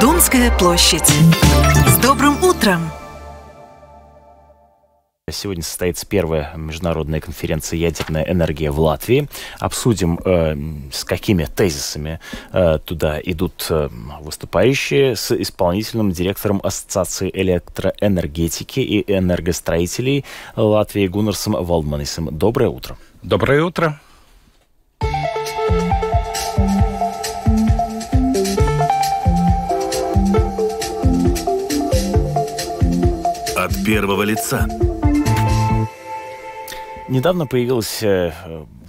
Домская площадь. С добрым утром! Сегодня состоится первая международная конференция «Ядерная энергия в Латвии». Обсудим, э, с какими тезисами э, туда идут э, выступающие с исполнительным директором Ассоциации электроэнергетики и энергостроителей Латвии Гуннерсом Валдманисом. Доброе утро. Доброе утро. первого лица. Недавно появилось э,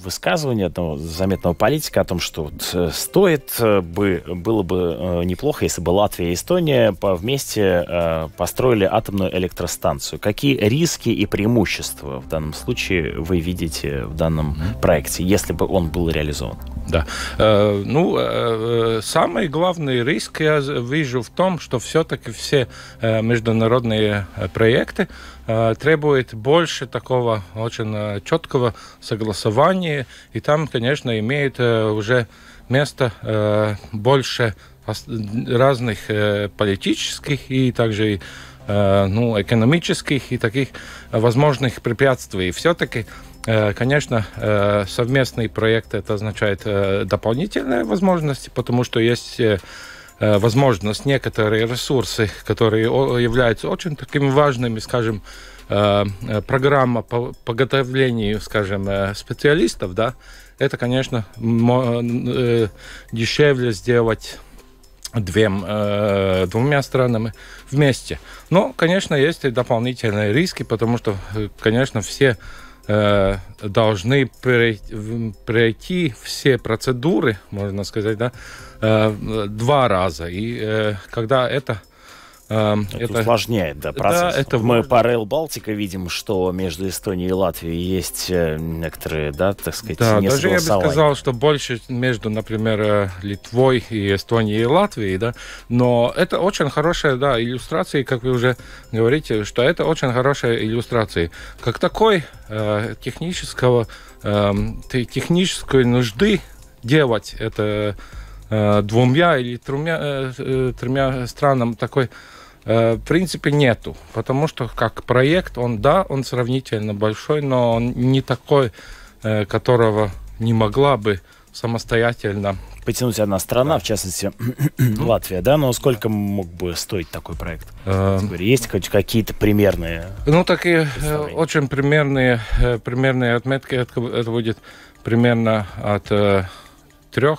высказывание одного заметного политика о том, что вот э, стоит э, бы, было бы неплохо, если бы Латвия и Эстония вместе построили атомную электростанцию. Какие риски и преимущества в данном случае вы видите в данном проекте, если бы он был реализован? Да. Э, ну, э, э, самый главный риск я вижу в том, что все-таки все международные проекты требует больше такого очень четкого согласования, и там, конечно, имеет уже место больше разных политических и также ну, экономических и таких возможных препятствий. Все-таки Э, конечно, э, совместный проект это означает э, дополнительные возможности, потому что есть возможность некоторые ресурсы, которые являются очень такими важными, скажем, программа по подготовлению, скажем, специалистов, да, это, конечно, дешевле сделать двем, э, двумя странами вместе. Но, конечно, есть и дополнительные риски, потому что, конечно, все Э, должны пройти все процедуры, можно сказать, да, э, два раза. И э, когда это Эм, это, это усложняет да, процесс. Да, это Мы можно. по Rail Балтика видим, что между Эстонией и Латвией есть э, некоторые, да, так сказать, да, даже я бы сказал, что больше между, например, э, Литвой и Эстонией и Латвией, да, но это очень хорошая, да, иллюстрация, как вы уже говорите, что это очень хорошая иллюстрация. Как такой э, технического, э, технической нужды делать это э, двумя или тремя, э, э тремя странам такой Э, в принципе, нету, потому что как проект, он, да, он сравнительно большой, но он не такой, э, которого не могла бы самостоятельно потянуть одна страна, да. в частности Латвия, да, но сколько мог бы стоить такой проект? Э, есть хоть какие-то примерные? Ну, такие очень примерные, примерные отметки, это, будет примерно от 3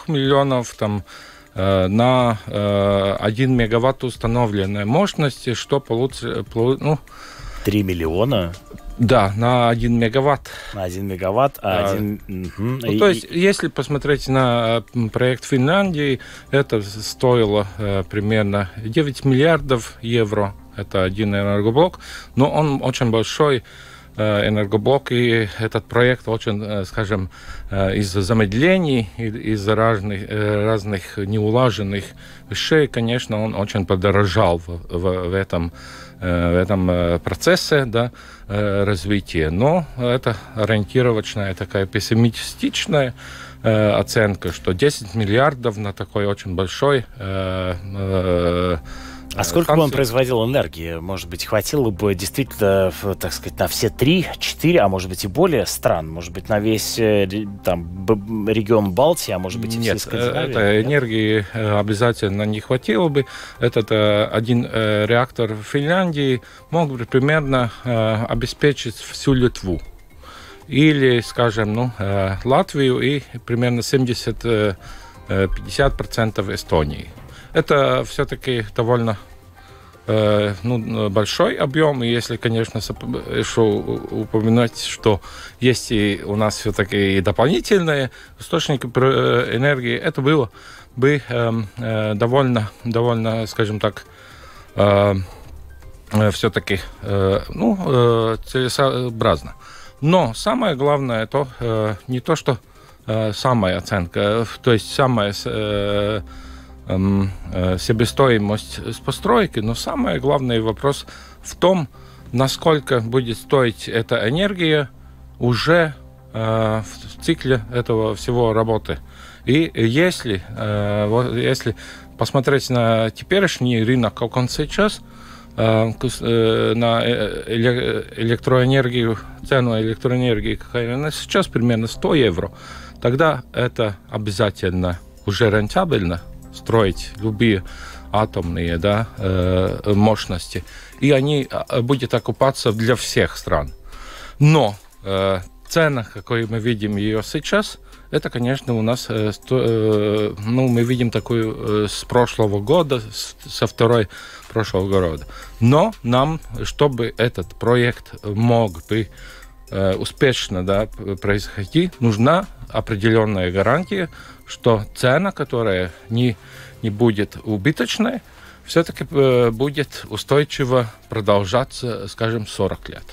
миллионов, там, Э, на 1 э, мегаватт установленной мощности, что получится... Ну, 3 миллиона? Да, на 1 мегаватт. На 1 мегаватт, а 1... ну, то есть, если посмотреть на э, проект Финляндии, это стоило примерно 9 миллиардов евро. Это один энергоблок, но он очень большой Э, энергоблок. И этот проект очень, э, скажем, э, из-за замедлений, из-за разных, разных неулаженных вещей, конечно, он очень подорожал в, в, в этом в этом процессе да, развития. Но это ориентировочная такая пессимистичная оценка, что 10 миллиардов на такой очень большой а э, сколько Ханзы... бы он производил энергии? Может быть, хватило бы действительно, так сказать, на все три, четыре, а может быть и более стран? Может быть, на весь э, там, регион Балтии, а может быть и нет, все э, это нет? энергии обязательно не хватило бы. Этот один реактор в Финляндии мог бы примерно обеспечить всю Литву или, скажем, ну, Латвию и примерно 70-50% Эстонии. Это все-таки довольно э, ну, большой объем. И если, конечно, еще упоминать, что есть и у нас все-таки и дополнительные источники э, энергии, это было бы эм, э, довольно, довольно, скажем так, э, э все-таки э, ну, э, целесообразно. Но самое главное то э, не то, что э, самая оценка, э, то есть самая э, Эм, э, себестоимость с постройки, но самый главный вопрос в том, насколько будет стоить эта энергия уже э, в цикле этого всего работы. И если, э, если посмотреть на теперешний рынок, как он сейчас, на электроэнергию, цену электроэнергии, какая она сейчас, примерно 100 евро, тогда это обязательно уже рентабельно строить любые атомные да, э, мощности. И они а, а, будут окупаться для всех стран. Но э, цена, какой мы видим ее сейчас, это, конечно, у нас, э, ну, мы видим такую с прошлого года, со второй прошлого года. Но нам, чтобы этот проект мог бы успешно да, происходить, нужна определенная гарантия, что цена, которая не, не будет убыточной, все-таки э, будет устойчиво продолжаться, скажем, 40 лет.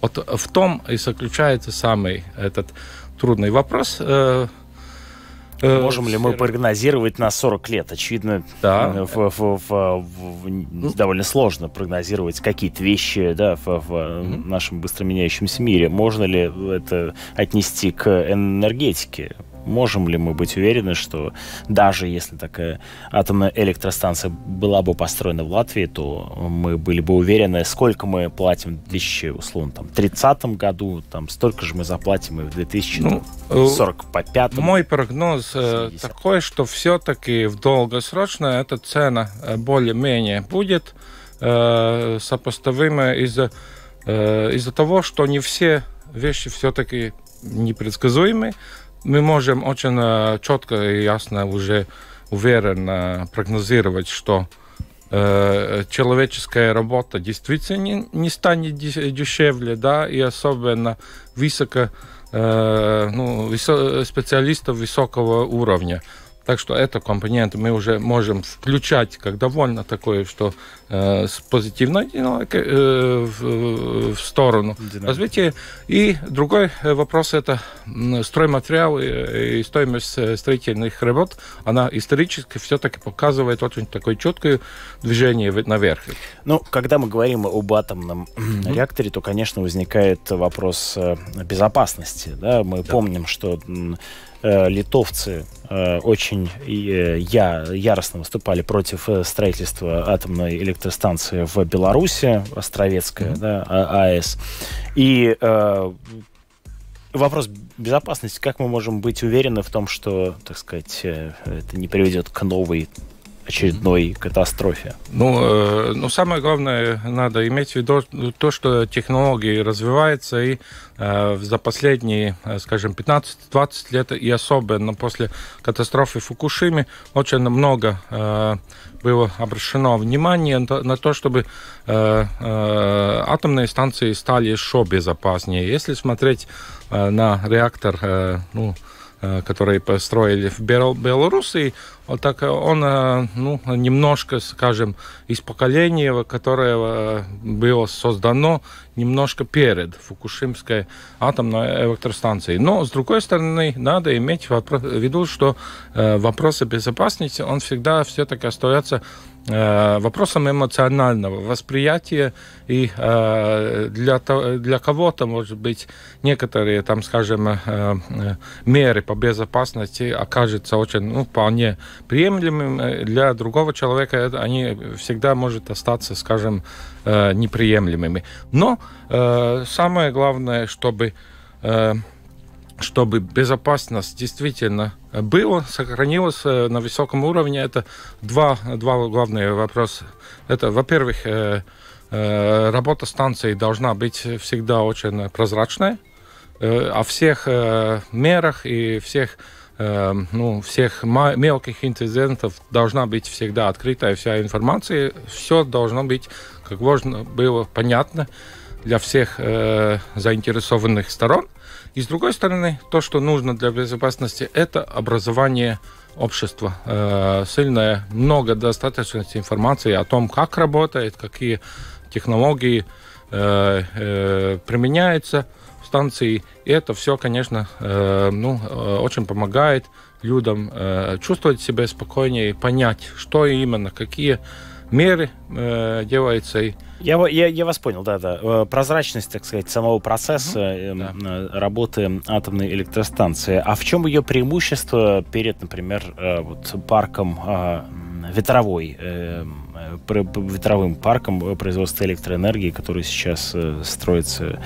Вот в том и заключается самый этот трудный вопрос. Э, э, Можем ли мы прогнозировать на 40 лет? Очевидно, да. в, в, в, в, ну. довольно сложно прогнозировать какие-то вещи да, в, в нашем быстро меняющемся мире. Можно ли это отнести к энергетике? Можем ли мы быть уверены, что даже если такая атомная электростанция была бы построена в Латвии, то мы были бы уверены, сколько мы платим в 2000, условно, там, 30 году, там, столько же мы заплатим и в 2045 ну, Мой прогноз 70. Э, такой, что все-таки в долгосрочно эта цена э, более-менее будет э, сопоставимая из-за э, из-за того, что не все вещи все-таки непредсказуемы, мы можем очень э, четко и ясно уже уверенно прогнозировать, что э, человеческая работа действительно не, не станет дешевле, да, и особенно высоко, э, ну, высо, специалистов высокого уровня. Так что это компонент мы уже можем включать, как довольно такое, что э, с позитивной динамикой э, в, э, в сторону Динамика. развития. И другой э, вопрос это стройматериалы и, э, и стоимость строительных работ. Она исторически все-таки показывает очень такое четкое движение наверх. Ну, когда мы говорим об атомном mm-hmm. реакторе, то, конечно, возникает вопрос безопасности. Да? Мы да. помним, что Э, литовцы э, очень э, я, яростно выступали против строительства атомной электростанции в Беларуси, Островецкая, да, а, АЭС. И э, вопрос безопасности, как мы можем быть уверены в том, что, так сказать, это не приведет к новой очередной катастрофе? Ну, э, ну самое главное, надо иметь в виду то, что технологии развиваются, и э, за последние, э, скажем, 15-20 лет, и особенно после катастрофы в очень много э, было обращено внимание на то, чтобы э, э, атомные станции стали еще безопаснее. Если смотреть э, на реактор, э, ну, Э, который построили в Белоруссии, так э, он э, ну, немножко, скажем, из поколения, которое было создано немножко перед Фукушимской атомной электростанцией. Но, с другой стороны, надо иметь в виду, что вопросы безопасности, он всегда все-таки остается Э, вопросом эмоционального восприятия и э, для, для кого-то, может быть, некоторые, там, скажем, э, меры по безопасности окажутся очень, ну, вполне приемлемыми Для другого человека они всегда может остаться, скажем, неприемлемыми. Но самое главное, чтобы чтобы безопасность действительно была, сохранилась э, на высоком уровне, это два, два главные вопроса. Это, во-первых, э, э, работа станции должна быть всегда очень прозрачная О всех мерах и всех ну, всех мелких инцидентов должна быть всегда открытая вся информация. Все должно быть, как можно было понятно для всех заинтересованных сторон. И с другой стороны, то, что нужно для безопасности, это образование общества. Э, сильное, много достаточности информации о том, как работает, какие технологии э, э, применяются в станции. И это все, конечно, э, ну, э, очень помогает людям э, чувствовать себя спокойнее, понять, что именно, какие меры э, деваются. И... Я, я, я вас понял, да, да. Э, прозрачность, так сказать, самого процесса mm-hmm. э, да. работы атомной электростанции. А в чем ее преимущество перед, например, э, вот парком а, эм, э, ветровой, э, ветровым парком производства электроэнергии, который сейчас э, строится?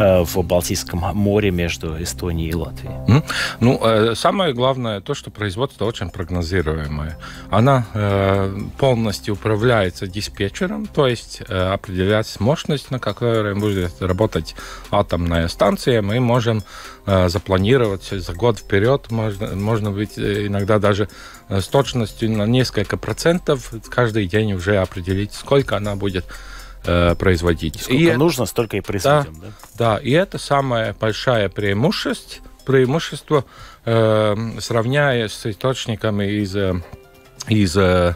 Э, в Балтийском море между Эстонией и Латвией. Ну, э, самое главное то, что производство очень прогнозируемое. Она э, полностью управляется диспетчером, то есть определяется мощность, на которой будет работать атомная станция. Мы можем запланировать за год вперед, можно, можно быть иногда даже с точностью на несколько процентов каждый день уже определить, сколько она будет Э, производить. Сколько и нужно, столько и производим. Да, да? да, и это самое большое преимущество, преимущество эм, э, сравняя с источниками из, э, из, э,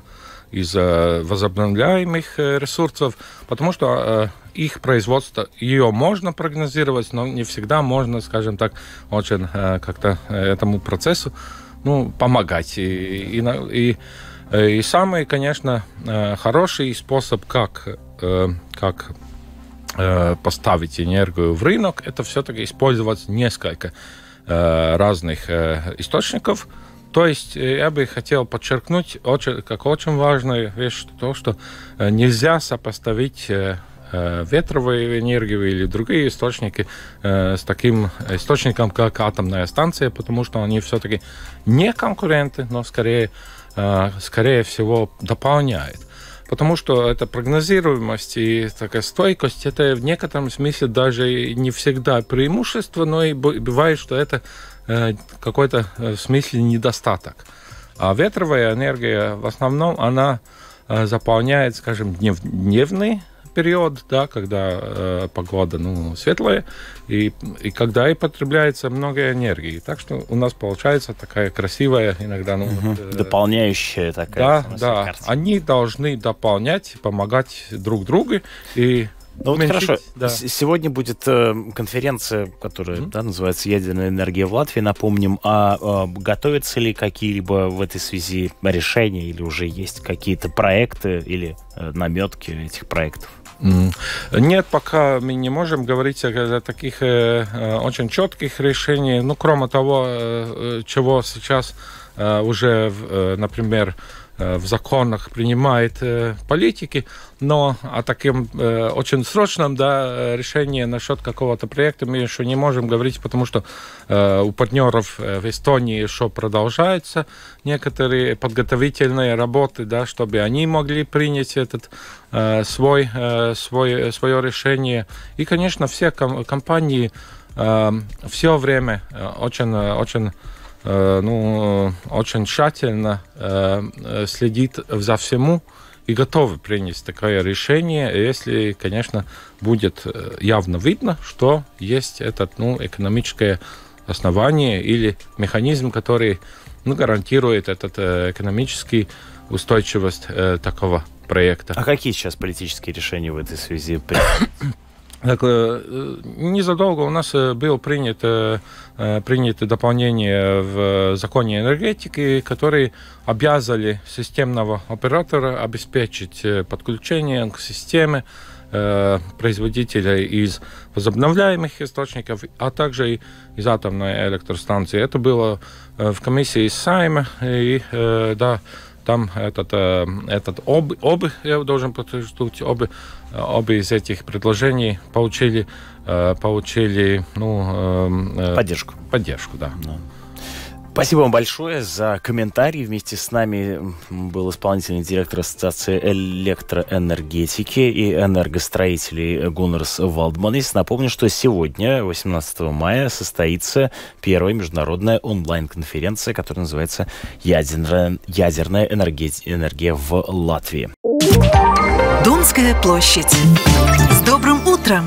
из возобновляемых ресурсов, потому что э, их производство, ее можно прогнозировать, но не всегда можно, скажем так, очень э, как-то этому процессу ну, помогать. И, и, и и самый, конечно, э, хороший способ, как, э, как э, поставить энергию в рынок, это все-таки использовать несколько разных источников. То есть я бы хотел подчеркнуть, очень, как очень важную вещь, то, что нельзя сопоставить ветровые энергии или другие источники с таким источником, как атомная станция, потому что они все-таки не конкуренты, но скорее Э, скорее всего, дополняет. Потому что это прогнозируемость и такая стойкость, это в некотором смысле даже не всегда преимущество, но и бывает, что это э, какой-то э, в смысле недостаток. А ветровая энергия в основном она заполняет, скажем, дневный период, да, когда э, погода ну, светлая, и, и когда и потребляется много энергии. Так что у нас получается такая красивая иногда... Ну, угу. э, Дополняющая такая. Да, да. Картина. Они должны дополнять, помогать друг другу, и ну вот хорошо. Да. Сегодня будет э, конференция, которая mm-hmm. да, называется «Ядерная энергия в Латвии». Напомним, а, а готовятся ли какие-либо в этой связи решения или уже есть какие-то проекты или э, наметки этих проектов? Нет, пока мы не можем говорить о таких э, э, очень четких решениях, ну, кроме того, э, чего сейчас уже, например, в законах принимает политики, но о а таким очень срочном да, э, решении насчет какого-то проекта мы еще не можем говорить, потому что э, у партнеров э, в Эстонии еще продолжаются некоторые подготовительные работы, да, чтобы они могли принять этот свой, свой, свое решение. И, конечно, все компании все время очень, очень Э, ну, э, очень тщательно э, следит за всему и готовы принять такое решение, если, конечно, будет явно видно, что есть это ну, экономическое основание или механизм, который ну, гарантирует этот экономический устойчивость такого проекта. А какие сейчас политические решения в этой связи принимаются? Так э, незадолго у нас э, было принято, э, принято дополнение в законе энергетики, который обязали системного оператора обеспечить подключение к системе производителя из возобновляемых источников, а также и из атомной электростанции. Это было в комиссии Сайма, и да, там этот, э, этот об, об, я должен подчеркнуть, об, э, обе из этих предложений получили, э, получили ну, эм, поддержку. Поддержку, да. да. Спасибо вам большое за комментарий. Вместе с нами был исполнительный директор Ассоциации электроэнергетики и энергостроителей Гуннерс Валдманис. Напомню, что сегодня, 18 мая, состоится первая международная онлайн-конференция, которая называется «Ядерная, ядерная энергия, энергия в Латвии». Домская площадь. С добрым утром!